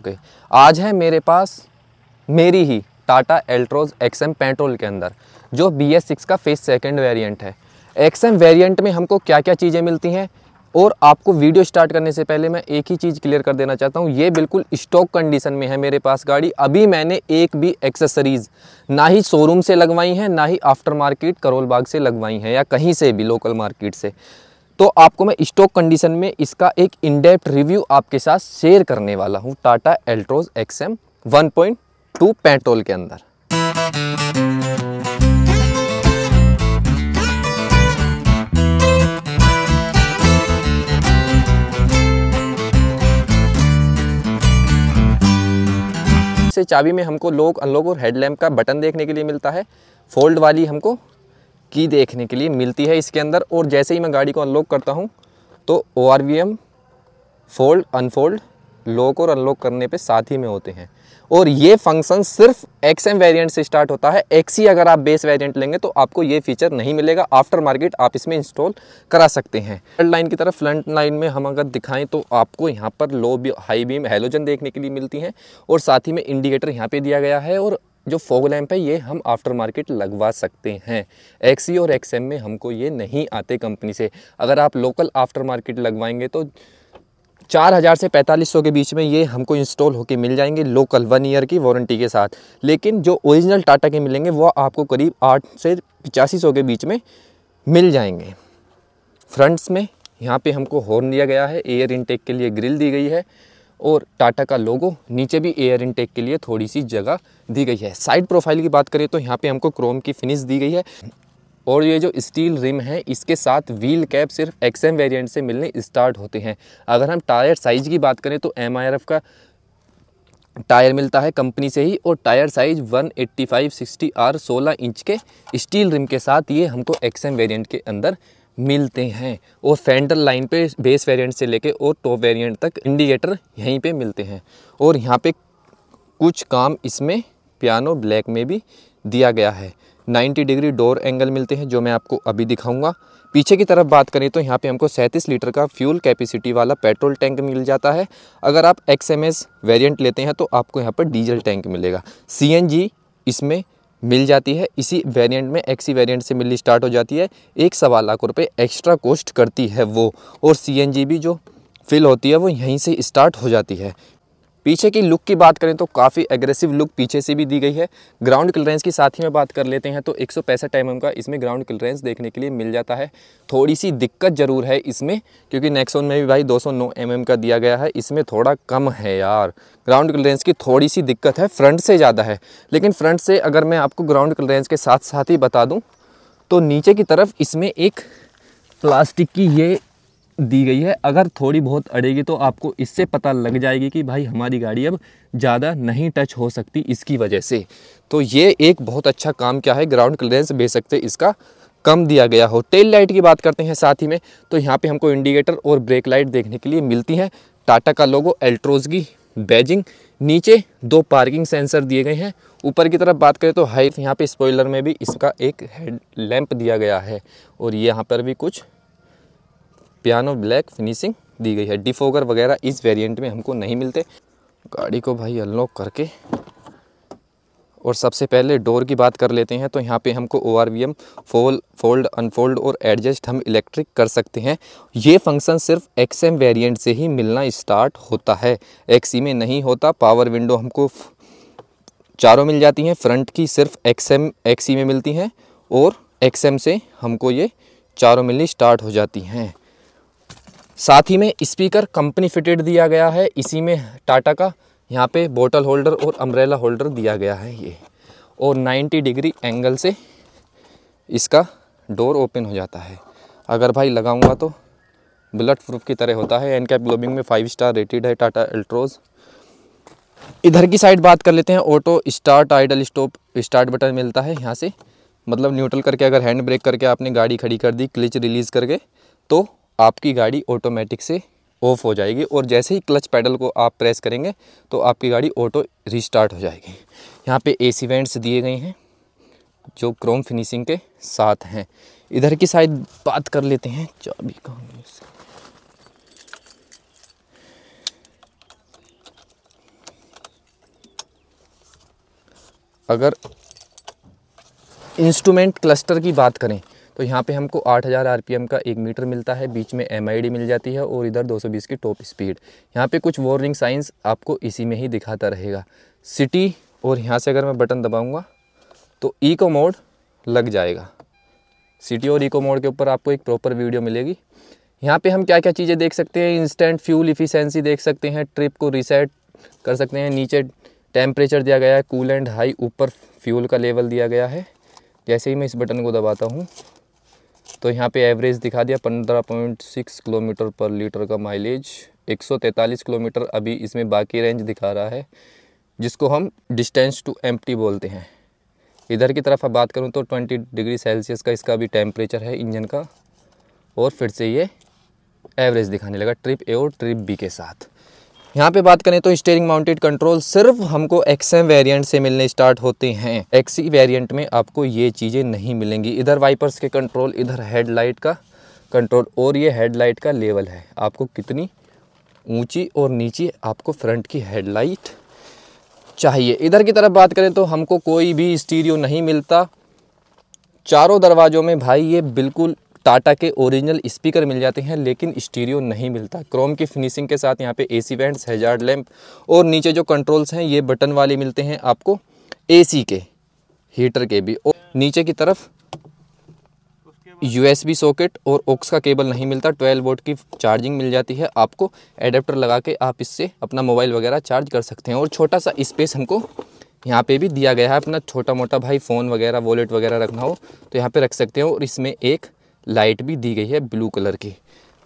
okay आज है मेरे पास मेरी ही टाटा एल्ट्रोज एक्सएम पेट्रोल के अंदर जो बी एस सिक्स का फेस सेकेंड वेरियंट है एक्सएम वेरियंट में हमको क्या क्या चीज़ें मिलती हैं और आपको वीडियो स्टार्ट करने से पहले मैं एक ही चीज़ क्लियर कर देना चाहता हूँ ये बिल्कुल स्टॉक कंडीशन में है मेरे पास गाड़ी अभी मैंने एक भी एक्सेसरीज़ ना ही शोरूम से लगवाई हैं ना ही आफ्टर मार्केट करोल बाग से लगवाई हैं या कहीं से भी लोकल मार्केट से तो आपको मैं स्टॉक कंडीशन में इसका एक इनडेप्ट रिव्यू आपके साथ शेयर करने वाला हूँ Tata Altroz X M one point two petrol के अंदर से चाबी में हमको लोग अनलॉक और हेडलैम्प का बटन देखने के लिए मिलता है फोल्ड वाली हमको की देखने के लिए मिलती है इसके अंदर और जैसे ही मैं गाड़ी को अनलॉक करता हूँ तो ओ फोल्ड अनफोल्ड लॉक और अनलॉक करने पे साथ ही में होते हैं और ये फंक्शन सिर्फ एक्सएम वेरिएंट से स्टार्ट होता है एक्सी अगर आप बेस वेरिएंट लेंगे तो आपको ये फीचर नहीं मिलेगा आफ्टर मार्केट आप इसमें इंस्टॉल करा सकते हैं फ्रंट लाइन की तरफ फ्रंट लाइन में हम अगर दिखाएं तो आपको यहाँ पर low beam, high beam halogen देखने के लिए मिलती हैं और साथ ही में इंडिकेटर यहाँ पर दिया गया है और जो फोग लैम्प है ये हम आफ्टर मार्केट लगवा सकते हैं एक्सी e और एक्सएम में हमको ये नहीं आते कंपनी से अगर आप लोकल आफ्टर मार्केट लगवाएंगे तो चार हज़ार से पैंतालीस सौ के बीच में ये हमको इंस्टॉल होके मिल जाएंगे लोकल वन ईयर की वारंटी के साथ लेकिन जो ओरिजिनल टाटा के मिलेंगे वो आपको करीब आठ से पचासी सौ के बीच में मिल जाएंगे फ्रंट्स में यहाँ पे हमको हॉर्न दिया गया है एयर इनटेक के लिए ग्रिल दी गई है और टाटा का लोगो नीचे भी एयर इनटेक के लिए थोड़ी सी जगह दी गई है साइड प्रोफाइल की बात करें तो यहाँ पे हमको क्रोम की फिनिश दी गई है और ये जो स्टील रिम है इसके साथ व्हील कैप सिर्फ एक्सएम वेरिएंट से मिलने स्टार्ट होते हैं अगर हम टायर साइज़ की बात करें तो एम का टायर मिलता है कंपनी से ही और टायर साइज 185 60 आर सोलह इंच के स्टील रिम के साथ ये हमको एक्सएम वेरिएंट के अंदर मिलते हैं और फेंडर लाइन पे बेस वेरिएंट से लेके और टॉप वेरिएंट तक इंडिकेटर यहीं पे मिलते हैं और यहाँ पे कुछ काम इसमें पियानो ब्लैक में भी दिया गया है 90 डिग्री डोर एंगल मिलते हैं जो मैं आपको अभी दिखाऊंगा पीछे की तरफ बात करें तो यहाँ पे हमको सैंतीस लीटर का फ्यूल कैपेसिटी वाला पेट्रोल टैंक मिल जाता है अगर आप एक्स एम वेरिएंट लेते हैं तो आपको यहाँ पर डीजल टैंक मिलेगा सी इसमें मिल जाती है इसी वेरिएंट में एक्सी वेरिएंट से मिलनी स्टार्ट हो जाती है एक सवा लाख रुपये एक्स्ट्रा कॉस्ट करती है वो और सी भी जो फिल होती है वो यहीं से स्टार्ट हो जाती है पीछे की लुक की बात करें तो काफ़ी एग्रेसिव लुक पीछे से भी दी गई है ग्राउंड क्लियरेंस की साथ ही में बात कर लेते हैं तो एक सौ mm का इसमें ग्राउंड क्लियरेंस देखने के लिए मिल जाता है थोड़ी सी दिक्कत ज़रूर है इसमें क्योंकि नेक्सोन में भी भाई दो सौ mm का दिया गया है इसमें थोड़ा कम है यार ग्राउंड क्लियरेंस की थोड़ी सी दिक्कत है फ्रंट से ज़्यादा है लेकिन फ्रंट से अगर मैं आपको ग्राउंड क्लियरेंस के साथ साथ ही बता दूँ तो नीचे की तरफ इसमें एक प्लास्टिक की ये दी गई है अगर थोड़ी बहुत अड़ेगी तो आपको इससे पता लग जाएगी कि भाई हमारी गाड़ी अब ज़्यादा नहीं टच हो सकती इसकी वजह से तो ये एक बहुत अच्छा काम क्या है ग्राउंड क्लियरेंस सकते इसका कम दिया गया हो टेल लाइट की बात करते हैं साथ ही में तो यहाँ पे हमको इंडिकेटर और ब्रेक लाइट देखने के लिए मिलती हैं टाटा का लोगो एल्ट्रोज की बैजिंग नीचे दो पार्किंग सेंसर दिए गए हैं ऊपर की तरफ बात करें तो हाइट यहाँ पे स्पॉइलर में भी इसका एक हेड लैंप दिया गया है और ये यहाँ पर भी कुछ पियानो ब्लैक फिनिशिंग दी गई है डिफोगर वगैरह इस वेरिएंट में हमको नहीं मिलते गाड़ी को भाई अनलॉक करके और सबसे पहले डोर की बात कर लेते हैं तो यहाँ पे हमको O R V M fold fold unfold और एडजस्ट हम इलेक्ट्रिक कर सकते हैं ये फंक्शन सिर्फ एक्स एम वेरियंट से ही मिलना स्टार्ट होता है एक्सी e में नहीं होता पावर विंडो हमको चारों मिल जाती हैं फ्रंट की सिर्फ एक्स एम एक्सी में मिलती हैं और एक्स एम से हमको ये चारों मिलनी स्टार्ट हो जाती हैं साथ ही में स्पीकर कंपनी फिटेड दिया गया है इसी में टाटा का यहाँ पे बोटल होल्डर और अम्ब्रेला होल्डर दिया गया है ये और 90 डिग्री एंगल से इसका डोर ओपन हो जाता है अगर भाई लगाऊंगा तो बुलेट प्रूफ की तरह होता है एन कैप ग्लोबिंग में फाइव स्टार रेटेड है टाटा एल्ट्रोज़ इधर की साइड बात कर लेते हैं auto start idle stop start button मिलता है यहाँ से मतलब न्यूट्रल करके अगर हैंड ब्रेक करके आपने गाड़ी खड़ी कर दी क्लिच रिलीज़ करके तो आपकी गाड़ी ऑटोमेटिक से ऑफ हो जाएगी और जैसे ही क्लच पैडल को आप प्रेस करेंगे तो आपकी गाड़ी ऑटो रिस्टार्ट हो जाएगी यहाँ पे एसी वेंट्स दिए गए हैं जो क्रोम फिनिशिंग के साथ हैं इधर की साइड बात कर लेते हैं चाबी का अगर इंस्ट्रूमेंट क्लस्टर की बात करें तो यहाँ पे हमको 8000 हज़ार का एक मीटर मिलता है बीच में एम मिल जाती है और इधर 220 की टॉप स्पीड यहाँ पे कुछ वार्निंग साइंस आपको इसी में ही दिखाता रहेगा सिटी और यहाँ से अगर मैं बटन दबाऊँगा तो ईको मोड लग जाएगा सिटी और ईको मोड के ऊपर आपको एक प्रॉपर वीडियो मिलेगी यहाँ पे हम क्या क्या चीज़ें देख सकते हैं इंस्टेंट फ्यूल इफिशेंसी देख सकते हैं ट्रिप को रिसेट कर सकते हैं नीचे टेम्परेचर दिया गया है कूल एंड हाई ऊपर फ्यूल का लेवल दिया गया है जैसे ही मैं इस बटन को दबाता हूँ तो यहाँ पे एवरेज दिखा दिया 15.6 किलोमीटर पर लीटर का माइलेज 143 किलोमीटर अभी इसमें बाकी रेंज दिखा रहा है जिसको हम डिस्टेंस टू एम बोलते हैं इधर की तरफ अब बात करूँ तो 20 डिग्री सेल्सियस का इसका अभी टेम्परेचर है इंजन का और फिर से ये एवरेज दिखाने लगा ट्रिप ए और ट्रिप बी के साथ यहाँ पे बात करें तो स्टेयरिंग माउंटेड कंट्रोल सिर्फ हमको एक्सएम वेरिएंट से मिलने स्टार्ट होते हैं एक्सी वेरिएंट e में आपको ये चीज़ें नहीं मिलेंगी इधर वाइपर्स के कंट्रोल इधर हेडलाइट का कंट्रोल और ये हेडलाइट का लेवल है आपको कितनी ऊंची और नीचे आपको फ्रंट की हेडलाइट चाहिए इधर की तरफ बात करें तो हमको कोई भी स्टीरियो नहीं मिलता चारों दरवाज़ों में भाई ये बिल्कुल टाटा के ओरिजिनल स्पीकर मिल जाते हैं लेकिन स्टीरियो नहीं मिलता क्रोम की फिनिशिंग के साथ यहाँ पे एसी वेंट्स हेजार्ड लैंप और नीचे जो कंट्रोल्स हैं ये बटन वाले मिलते हैं आपको एसी के हीटर के भी और नीचे की तरफ यूएसबी सॉकेट और ओक्स का केबल नहीं मिलता 12 वोल्ट की चार्जिंग मिल जाती है आपको एडेप्टर लगा के आप इससे अपना मोबाइल वगैरह चार्ज कर सकते हैं और छोटा सा स्पेस हमको यहाँ पे भी दिया गया है अपना छोटा मोटा भाई फ़ोन वगैरह वॉलेट वगैरह रखना हो तो यहाँ पे रख सकते हैं और इसमें एक लाइट भी दी गई है ब्लू कलर की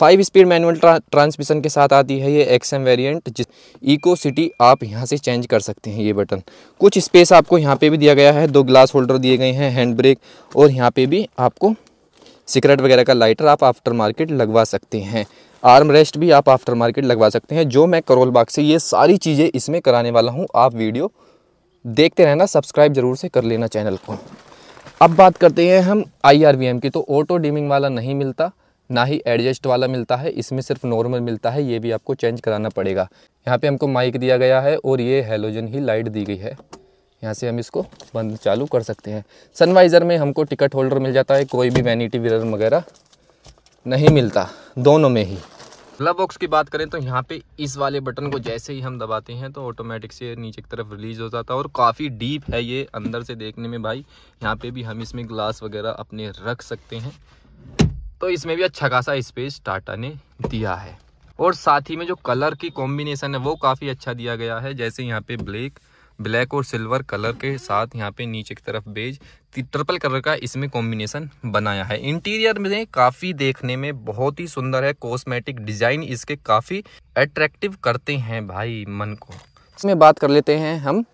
फाइव स्पीड मैनुअल ट्रांसमिशन के साथ आती है ये एक्सएम वेरिएंट जिस इको सिटी आप यहाँ से चेंज कर सकते हैं ये बटन कुछ स्पेस आपको यहाँ पे भी दिया गया है दो ग्लास होल्डर दिए गए हैं हैंड ब्रेक और यहाँ पे भी आपको सिगरेट वगैरह का लाइटर आप आफ्टर मार्केट लगवा सकते हैं आर्म रेस्ट भी आप आफ्टर मार्केट लगवा सकते हैं जो मैं करोल बाग से ये सारी चीज़ें इसमें कराने वाला हूँ आप वीडियो देखते रहना सब्सक्राइब जरूर से कर लेना चैनल को अब बात करते हैं हम आई की तो ऑटो डिमिंग वाला नहीं मिलता ना ही एडजस्ट वाला मिलता है इसमें सिर्फ नॉर्मल मिलता है ये भी आपको चेंज कराना पड़ेगा यहाँ पे हमको माइक दिया गया है और ये हेलोजन ही लाइट दी गई है यहाँ से हम इसको बंद चालू कर सकते हैं सनवाइज़र में हमको टिकट होल्डर मिल जाता है कोई भी वैनिटी विरर वगैरह नहीं मिलता दोनों में ही ग्लव बॉक्स की बात करें तो यहाँ पे इस वाले बटन को जैसे ही हम दबाते हैं तो ऑटोमेटिक से नीचे की तरफ रिलीज हो जाता है और काफ़ी डीप है ये अंदर से देखने में भाई यहाँ पे भी हम इसमें ग्लास वगैरह अपने रख सकते हैं तो इसमें भी अच्छा खासा स्पेस टाटा ने दिया है और साथ ही में जो कलर की कॉम्बिनेसन है वो काफ़ी अच्छा दिया गया है जैसे यहाँ पे ब्लैक ब्लैक और सिल्वर कलर के साथ यहाँ पे नीचे की तरफ बेज ट्रिपल कलर का इसमें कॉम्बिनेशन बनाया है इंटीरियर में काफ़ी देखने में बहुत ही सुंदर है कॉस्मेटिक डिजाइन इसके काफ़ी अट्रैक्टिव करते हैं भाई मन को इसमें बात कर लेते हैं हम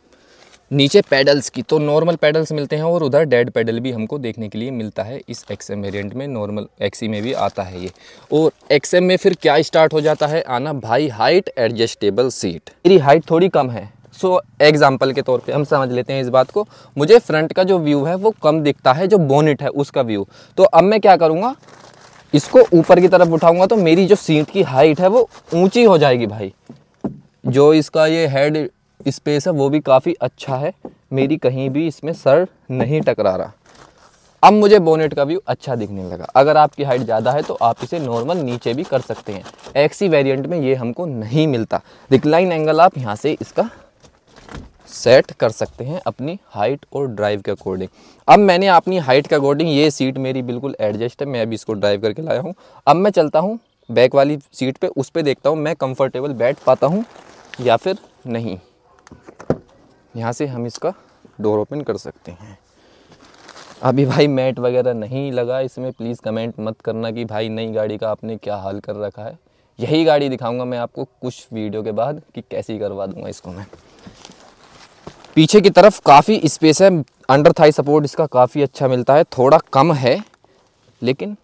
नीचे पैडल्स की तो नॉर्मल पैडल्स मिलते हैं और उधर डेड पैडल भी हमको देखने के लिए मिलता है इस एक्सएम वेरिएंट में नॉर्मल एक्सी e में भी आता है ये और एक्सएम में फिर क्या स्टार्ट हो जाता है आना भाई हाइट एडजस्टेबल सीट मेरी हाइट थोड़ी कम है सो एग्जाम्पल के तौर पे हम समझ लेते हैं इस बात को मुझे फ्रंट का जो व्यू है वो कम दिखता है जो बोनेट है उसका व्यू तो अब मैं क्या करूँगा इसको ऊपर की तरफ उठाऊंगा तो मेरी जो सीट की हाइट है वो ऊंची हो जाएगी भाई जो इसका ये हेड स्पेस है वो भी काफ़ी अच्छा है मेरी कहीं भी इसमें सर नहीं टकरा रहा अब मुझे बोनेट का व्यू अच्छा दिखने लगा अगर आपकी हाइट ज़्यादा है तो आप इसे नॉर्मल नीचे भी कर सकते हैं एक्सी वेरिएंट में ये हमको नहीं मिलता रिक्लाइन एंगल आप यहाँ से इसका सेट कर सकते हैं अपनी हाइट और ड्राइव के अकॉर्डिंग अब मैंने अपनी हाइट के अकॉर्डिंग ये सीट मेरी बिल्कुल एडजस्ट है मैं अभी इसको ड्राइव करके लाया हूँ अब मैं चलता हूँ बैक वाली सीट पे उस पर देखता हूँ मैं कंफर्टेबल बैठ पाता हूँ या फिर नहीं यहाँ से हम इसका डोर ओपन कर सकते हैं अभी भाई मैट वगैरह नहीं लगा इसमें प्लीज़ कमेंट मत करना कि भाई नई गाड़ी का आपने क्या हाल कर रखा है यही गाड़ी दिखाऊंगा मैं आपको कुछ वीडियो के बाद कि कैसी करवा दूंगा इसको मैं पीछे की तरफ काफ़ी स्पेस है अंडर थाई सपोर्ट इसका काफ़ी अच्छा मिलता है थोड़ा कम है लेकिन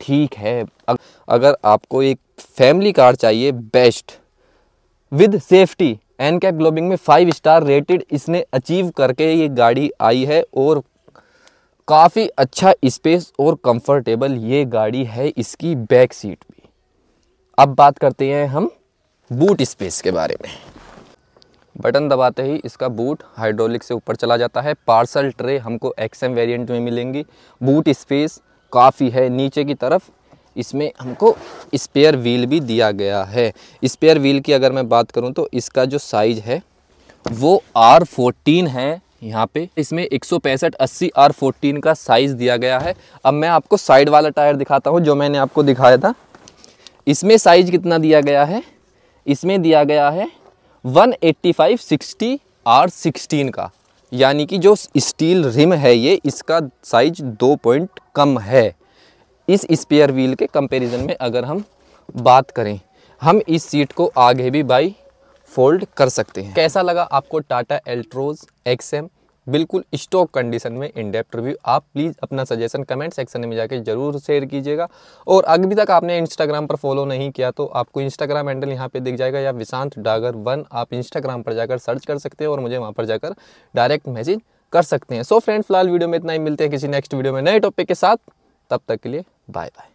ठीक है अगर आपको एक फैमिली कार चाहिए best with safety NCAP ग्लोबिंग में फाइव स्टार रेटेड इसने अचीव करके ये गाड़ी आई है और काफ़ी अच्छा स्पेस और कंफर्टेबल ये गाड़ी है इसकी बैक सीट भी अब बात करते हैं हम बूट स्पेस के बारे में बटन दबाते ही इसका बूट हाइड्रोलिक से ऊपर चला जाता है पार्सल ट्रे हमको एक्सएम वेरिएंट में मिलेंगी बूट स्पेस काफ़ी है नीचे की तरफ इसमें हमको स्पेयर व्हील भी दिया गया है स्पेयर व्हील की अगर मैं बात करूं तो इसका जो साइज़ है वो आर फोर्टीन है यहाँ पे इसमें एक सौ पैंसठ अस्सी आर फोर्टीन का साइज़ दिया गया है अब मैं आपको साइड वाला टायर दिखाता हूँ जो मैंने आपको दिखाया था इसमें साइज़ कितना दिया गया है इसमें दिया गया है one eighty five sixty R sixteen का यानी कि जो स्टील रिम है ये इसका साइज दो पॉइंट कम है इस स्पेयर व्हील के कंपैरिजन में अगर हम बात करें हम इस सीट को आगे भी बाई फोल्ड कर सकते हैं कैसा लगा आपको टाटा एल्ट्रोज एक्सएम बिल्कुल स्टॉक कंडीशन में इन डेप्थ रिव्यू आप प्लीज़ अपना सजेशन कमेंट सेक्शन में जाके जरूर शेयर कीजिएगा और अभी तक आपने इंस्टाग्राम पर फॉलो नहीं किया तो आपको इंस्टाग्राम हैंडल यहाँ पे दिख जाएगा या विशांत डागर वन आप इंस्टाग्राम पर जाकर सर्च कर सकते हैं और मुझे वहाँ पर जाकर डायरेक्ट मैसेज कर सकते हैं सो फ्रेंड फिलहाल वीडियो में इतना ही मिलते हैं किसी नेक्स्ट वीडियो में नए टॉपिक के साथ तब तक के लिए बाय बाय